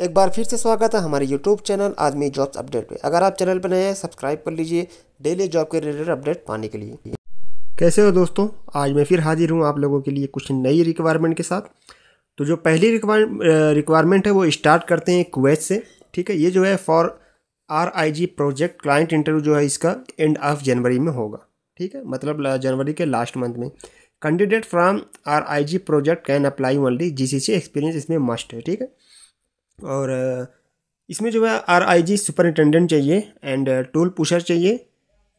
एक बार फिर से स्वागत है हमारे YouTube channel Aadmi jobs update पे अगर आप चैनल पर नए हैं सब्सक्राइब कर लीजिए डेली जॉब के रिलेटेड अपडेट पाने के लिए कैसे हो दोस्तों आज मैं फिर हाजिर हूँ आप लोगों के लिए कुछ नई रिक्वायरमेंट के साथ तो जो पहली रिक्वायरमेंट है वो स्टार्ट करते हैं कुवैत से ठीक है ये जो है for R I G project client interview जो है इसका एंड ऑफ जनवरी में होगा ठीक है मतलब जनवरी के लास्ट मंथ में candidate from R I G project can apply only G C C experience इसमें मस्ट है ठीक है और इसमें जो है आर आई जी सुपरिटेंडेंट चाहिए एंड टूल पुशर चाहिए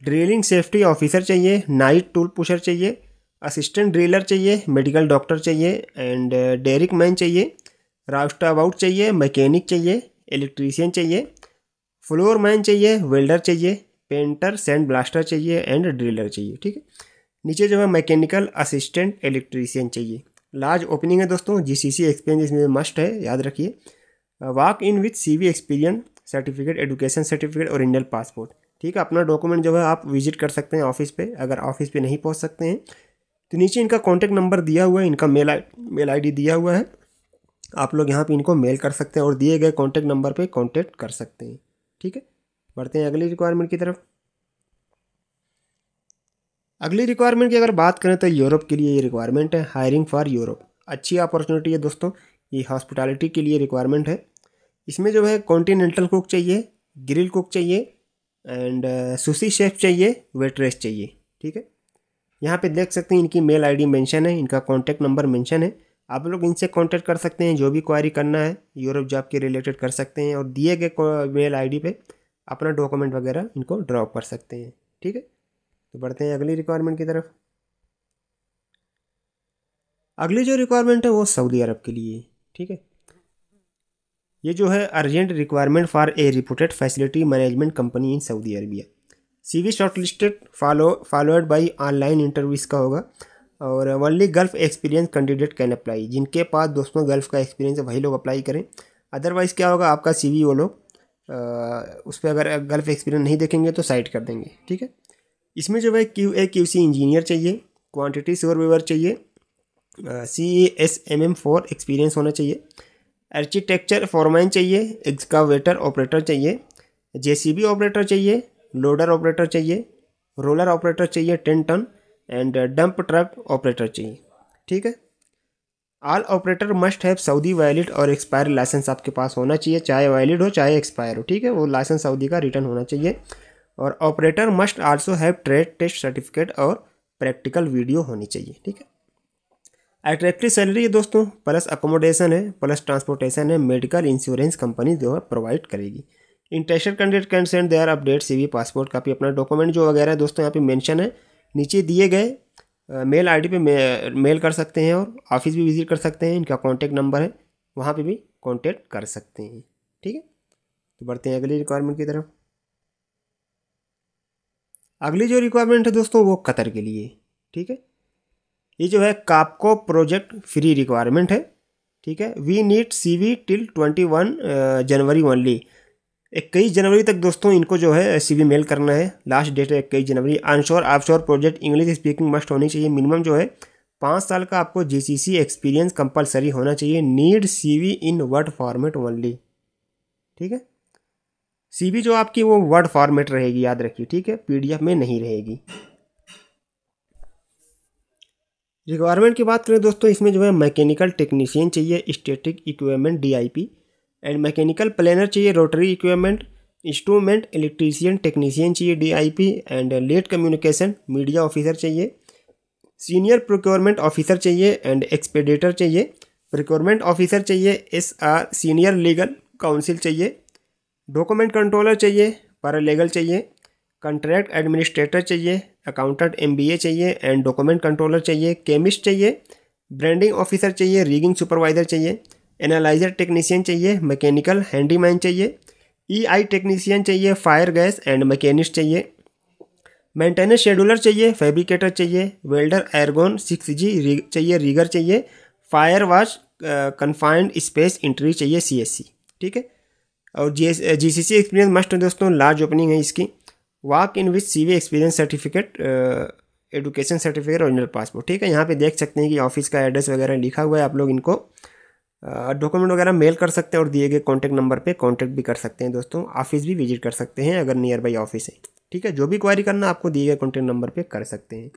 ड्रिलिंग सेफ्टी ऑफिसर चाहिए नाइट टूल पुशर चाहिए असिस्टेंट ड्रिलर चाहिए मेडिकल डॉक्टर चाहिए एंड डेरिक मैन चाहिए राउस्ट अबाउट चाहिए मैकेनिक चाहिए इलेक्ट्रीशियन चाहिए फ्लोर मैन चाहिए वेल्डर चाहिए पेंटर सैंड ब्लास्टर चाहिए एंड ड्रिलर चाहिए ठीक है नीचे जो है मैकेनिकल असिस्टेंट इलेक्ट्रीशियन चाहिए लार्ज ओपनिंग है दोस्तों जी सी सी एक्सपीरियंस इसमें मस्ट है याद रखिए walk in with C V experience certificate education certificate और इंडियन पासपोर्ट ठीक है अपना डॉक्यूमेंट जो है आप विजिट कर सकते हैं ऑफिस पे अगर ऑफिस पे नहीं पहुंच सकते हैं तो नीचे इनका कॉन्टैक्ट नंबर दिया हुआ है इनका मेल आई मेल आईडी दिया हुआ है आप लोग यहाँ पर इनको मेल कर सकते हैं और दिए गए कॉन्टैक्ट नंबर पर कॉन्टैक्ट कर सकते हैं ठीक है बढ़ते हैं अगली रिक्वायरमेंट की तरफ अगली रिक्वायरमेंट की अगर बात करें तो यूरोप के लिए ये रिक्वायरमेंट है हायरिंग फॉर यूरोप अच्छी अपॉर्चुनिटी है दोस्तों ये हॉस्पिटैलिटी के लिए रिक्वायरमेंट है इसमें जो है कॉन्टीनेंटल कुक चाहिए ग्रिल कुक चाहिए एंड सुशी शेफ चाहिए वेट्रेस चाहिए ठीक है यहाँ पे देख सकते हैं इनकी मेल आईडी मेंशन है इनका कॉन्टैक्ट नंबर मेंशन है आप लोग इनसे कॉन्टैक्ट कर सकते हैं जो भी क्वारी करना है यूरोप जॉब के रिलेटेड कर सकते हैं और दिए गए मेल आई पे अपना डॉक्यूमेंट वगैरह इनको ड्रॉप कर सकते हैं ठीक है तो बढ़ते हैं अगली रिक्वायरमेंट की तरफ अगली जो रिक्वायरमेंट है वो सऊदी अरब के लिए ठीक है ये जो है urgent requirement for a reported facility management company in Saudi Arabia C V shortlisted follow followed by online interview इसका होगा और only gulf experience candidate can apply जिनके पास दोस्तों गल्फ का एक्सपीरियंस है वही लोग अप्लाई करें अदरवाइज़ क्या होगा आपका सी वी वो लोग उस पर अगर गल्फ एक्सपीरियंस नहीं देखेंगे तो साइड कर देंगे ठीक है इसमें जो है Q A Q C engineer चाहिए क्वान्टिटी व्यवर चाहिए C S M M four experience होना चाहिए आर्किटेक्चर फॉरमैन चाहिए एक्सकावेटर ऑपरेटर चाहिए बी ऑपरेटर चाहिए लोडर ऑपरेटर चाहिए रोलर ऑपरेटर चाहिए ten ton and dump truck operator चाहिए ठीक है all operator must have Saudi valid और एक्सपायर लाइसेंस आपके पास होना चाहिए चाहे वैलिड हो चाहे एक्सपायर हो ठीक है वो लाइसेंस सऊदी का रिटर्न होना चाहिए और operator must also have trade test certificate और प्रैक्टिकल वीडियो होनी चाहिए ठीक है अट्रैक्टिव सैलरी है दोस्तों प्लस अकोमोडेशन है प्लस ट्रांसपोर्टेशन है मेडिकल इंश्योरेंस कंपनी जो है प्रोवाइड करेगी interested candidate can send their update C V passport copy अपना डॉक्यूमेंट जो वगैरह है दोस्तों यहाँ पे मेंशन है नीचे दिए गए मेल आईडी पे मे, मेल कर सकते हैं और ऑफिस भी विजिट कर सकते हैं इनका कॉन्टैक्ट नंबर है वहाँ पे भी कॉन्टैक्ट कर सकते हैं ठीक है तो बढ़ते हैं अगली रिक्वायरमेंट की तरफ अगली जो रिक्वायरमेंट है दोस्तों वो कतर के लिए ठीक है ये जो है कापको प्रोजेक्ट फ्री रिक्वायरमेंट है ठीक है we need C V till twenty one January only इक्कीस जनवरी तक दोस्तों इनको जो है सी वी मेल करना है लास्ट डेट है इक्कीस जनवरी आप offshore project English speaking must होनी चाहिए मिनिमम जो है पाँच साल का आपको जी सी सी एक्सपीरियंस कंपलसरी होना चाहिए need C V in word format only ठीक है सी वी जो आपकी वो वर्ड फॉर्मेट रहेगी याद रखिए ठीक है पी डी एफ में नहीं रहेगी रिक्वायरमेंट की बात करें दोस्तों इसमें जो है मैकेनिकल टेक्नीशियन चाहिए static equipment DIP and mechanical planner चाहिए rotary equipment instrument electrician technician चाहिए DIP and late communication media officer चाहिए सीनियर प्रोक्योरमेंट ऑफिसर चाहिए एंड एक्सपेडेटर चाहिए प्रोक्योरमेंट ऑफिसर चाहिए S R senior legal counsel चाहिए document controller चाहिए paralegal चाहिए contract administrator चाहिए अकाउंटेंट एमबीए चाहिए एंड डॉक्यूमेंट कंट्रोलर चाहिए केमिस्ट चाहिए ब्रांडिंग ऑफिसर चाहिए रीगिंग सुपरवाइज़र चाहिए एनालाइजर टेक्नीशियन चाहिए मैकेनिकल हैंडीमैन चाहिए ईआई e टेक्नीशियन चाहिए फायर गैस एंड मैकेनिस्ट चाहिए मेंटेनेंस शेड्यूलर चाहिए फैब्रिकेटर चाहिए वेल्डर एयरगोन सिक्स जी चाहिए रीगर चाहिए fire watch confined space entry चाहिए सी ठीक है और जी जी सी सी एक्सपीरियंस मस्ट है दोस्तों लार्ज ओपनिंग है इसकी walk in with C experience certificate education certificate original passport ठीक है यहाँ पे देख सकते हैं कि ऑफिस का एड्रेस वगैरह लिखा हुआ है आप लोग इनको डॉक्यूमेंट uh, वगैरह मेल कर सकते हैं और दिए गए कॉन्टैक्ट नंबर पे कॉन्टैक्ट भी कर सकते हैं दोस्तों ऑफिस भी विजिट कर सकते हैं अगर नियर बाई ऑफिस है ठीक है जो भी क्वारी करना आपको दिए गए कॉन्टैक्ट नंबर पर कर सकते हैं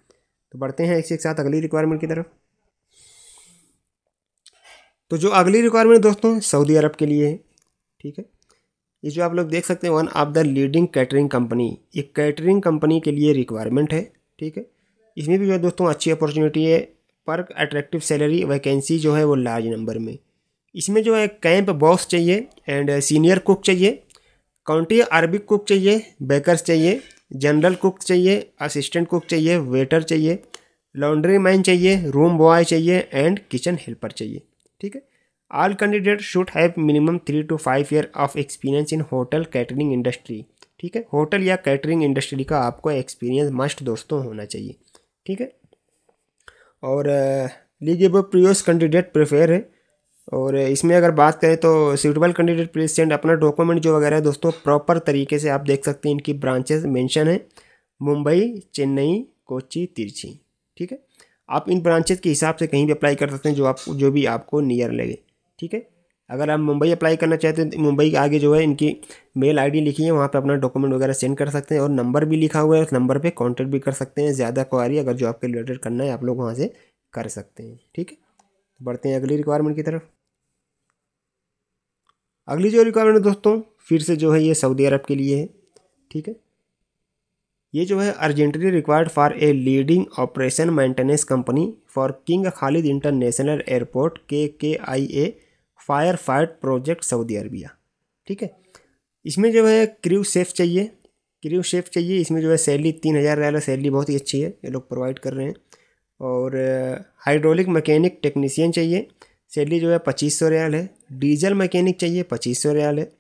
तो बढ़ते हैं के साथ अगली रिक्वायरमेंट की तरफ तो जो अगली रिक्वायरमेंट दोस्तों सऊदी अरब के लिए है ठीक है ये जो आप लोग देख सकते हैं one of the leading catering company ये कैटरिंग कंपनी के लिए रिक्वायरमेंट है ठीक है इसमें भी जो है दोस्तों अच्छी अपॉर्चुनिटी है पर अट्रैक्टिव सैलरी वैकेंसी जो है वो लार्ज नंबर में इसमें जो है कैंप बॉस चाहिए एंड सीनियर कुक चाहिए काउंटी अरबिक कुक चाहिए बेकरस चाहिए जनरल कुक चाहिए असिस्टेंट कुक चाहिए वेटर चाहिए लॉन्ड्री मैन चाहिए रूम बॉय चाहिए एंड किचन हेल्पर चाहिए ठीक है all candidate should have minimum three to five year of experience in hotel catering industry ठीक है होटल या कैटरिंग इंडस्ट्री का आपको एक्सपीरियंस मस्ट दोस्तों होना चाहिए ठीक है और वो प्रियोस कैंडिडेट प्रेफेयर है और इसमें अगर बात करें तो सूटेबल कैंडिडेट सेंड अपना डॉक्यूमेंट जो वगैरह है दोस्तों प्रॉपर तरीके से आप देख सकते हैं इनकी ब्रांचेस मेंशन है मुंबई चेन्नई कोची तिरछी ठीक है आप इन ब्रांचेस के हिसाब से कहीं भी अप्लाई कर सकते हैं जो आप जो भी आपको नियर लगे ठीक है अगर आप मुंबई अप्लाई करना चाहते हैं तो मुंबई के आगे जो है इनकी मेल आईडी लिखी है वहाँ पर अपना डॉक्यूमेंट वगैरह सेंड कर सकते हैं और नंबर भी लिखा हुआ है उस नंबर पर कॉन्टैक्ट भी कर सकते हैं ज़्यादा क्वारी अगर जो आपके रिलेटेड करना है आप लोग वहाँ से कर सकते हैं ठीक है बढ़ते हैं अगली रिक्वायरमेंट की तरफ अगली जो रिक्वायरमेंट है दोस्तों फिर से जो है ये सऊदी अरब के लिए है ठीक है ये जो है urgently required for a leading operation maintenance company for King Khalid International Airport K K I A fire fight project Saudi Arabia ठीक है इसमें जो है क्रू सेफ चाहिए क्रू सेफ चाहिए इसमें जो है सैलरी तीन हज़ार रैल सैलरी बहुत ही अच्छी है ये लोग प्रोवाइड कर रहे हैं और हाइड्रोलिक मैकेनिक टेक्नीसियन चाहिए सैलरी जो है पच्चीस सौ रियाल है डीजल मैकेनिक चाहिए पच्चीस सौ रियाल है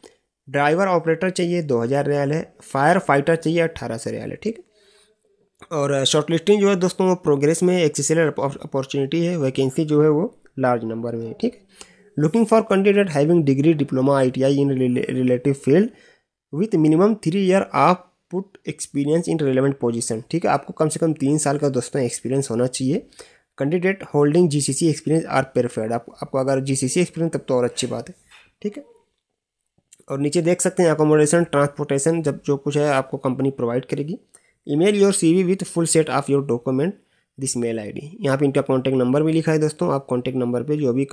ड्राइवर ऑपरेटर चाहिए दो हज़ार रियाल है फायर फाइटर चाहिए अट्ठारह सौ रियाल है ठीक और शॉर्ट लिस्टिंग जो है दोस्तों वो प्रोग्रेस में एक्सेलर अपॉर्चुनिटी है वैकेंसी जो है वो लार्ज नंबर में है ठीक है for candidate having degree diploma I T I in relative field with minimum three year आप put experience in relevant position ठीक है आपको कम से कम तीन साल का दोस्तों एक्सपीरियंस होना चाहिए candidate holding GCC experience are preferred आप, आपको अगर जीसीसी एक्सपीरियंस तब तो और अच्छी बात है ठीक है और नीचे देख सकते हैं अकोमोडेशन ट्रांसपोर्टेशन जब जो कुछ है आपको कंपनी प्रोवाइड करेगी email your CV with full set of your document this mail ID यहाँ पर इनका कॉन्टैक्ट नंबर भी लिखा है दोस्तों आप कॉन्टैक्ट नंबर पे जो भी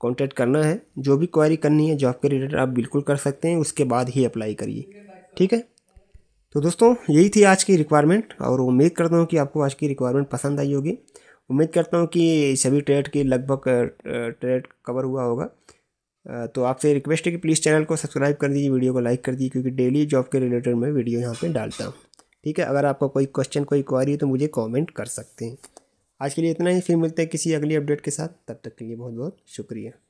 कॉन्टैक्ट करना है जो भी क्वारी करनी है जॉब के रिलेटेड आप बिल्कुल कर सकते हैं उसके बाद ही अप्लाई करिए ठीक है तो दोस्तों यही थी आज की रिक्वायरमेंट और उम्मीद करता हूँ कि आपको आज की रिक्वायरमेंट पसंद आई होगी उम्मीद करता हूँ कि सभी ट्रेड के लगभग ट्रेड कवर हुआ होगा तो आपसे रिक्वेस्ट है कि प्लीज़ चैनल को सब्सक्राइब कर दीजिए वीडियो को लाइक कर दीजिए क्योंकि डेली जॉब के रिलेटेड मैं वीडियो यहाँ पे डालता हूँ ठीक है अगर आपका कोई क्वेश्चन कोई क्वारी है तो मुझे कमेंट कर सकते हैं आज के लिए इतना ही फिर मिलते हैं किसी अगली अपडेट के साथ तब तक के लिए बहुत बहुत शुक्रिया